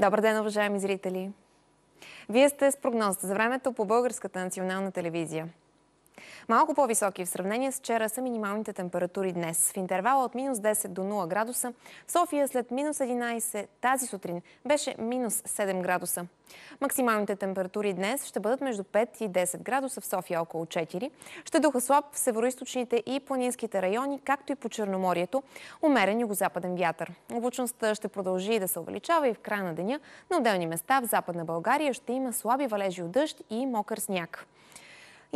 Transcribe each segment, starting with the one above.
Добър ден, уважаеми зрители! Вие сте с прогнозата за времето по Българската национална телевизия. Малко по-високи в сравнение с вчера са минималните температури днес. В интервала от минус 10 до 0 градуса, в София след минус 11 тази сутрин беше минус 7 градуса. Максималните температури днес ще бъдат между 5 и 10 градуса, в София около 4. Ще е духа слаб в североисточните и планинските райони, както и по Черноморието, умерен югозападен вятър. Облачността ще продължи да се увеличава и в края на деня. На отделни места в Западна България ще има слаби валежи от дъжд и мокър сняг.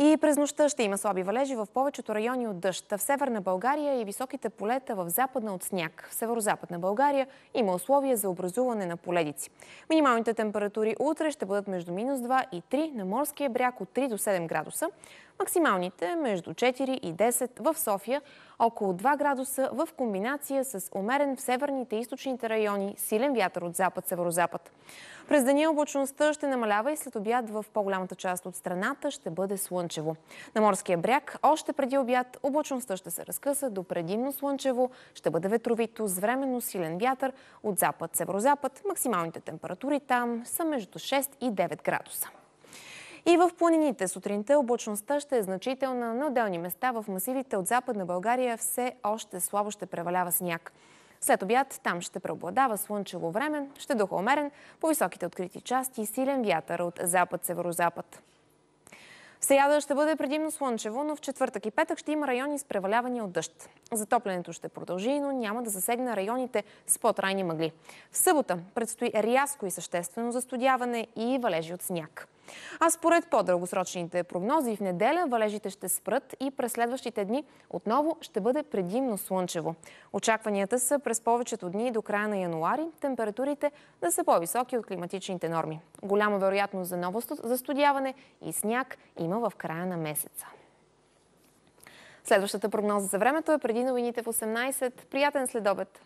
И през нощта ще има слаби валежи в повечето райони от дъжд. В северна България и високите полета в западна от сняг. В северо-западна България има условия за образуване на поледици. Минималните температури утре ще бъдат между минус 2 и 3, на морския бряг от 3 до 7 градуса. Максималните между 4 и 10 в София, около 2 градуса в комбинация с умерен в северните и източните райони, силен вятър от запад-северозапад. През деня облачността ще намалява и след обяд в по-голямата част от страната ще бъде слънчево. На морския бряг още преди обяд облачността ще се разкъса до предимно слънчево, ще бъде ветровито с временно силен вятър от запад-северозапад. Максималните температури там са между 6 и 9 градуса. И в планините сутринта облачността ще е значителна на отделни места в масивите от Западна България все още слабо ще превалява сняг. След обяд там ще преобладава слънчево време, ще е духа умерен, по високите открити части и силен вятър от запад-северозапад. В сряда ще бъде предимно слънчево, но в четвъртък и петък ще има райони с превалявания от дъжд. Затоплянето ще продължи, но няма да засегне районите с по-трайни мъгли. В събота предстои рязко и съществено застудяване и валежи от сняг. А според по-дългосрочните прогнози в неделя валежите ще спрат и през следващите дни отново ще бъде предимно слънчево. Очакванията са през повечето дни до края на януари температурите да са по-високи от климатичните норми. Голяма вероятност за ново застудяване и сняг има в края на месеца. Следващата прогноза за времето е преди новините в 18. Приятен следобед!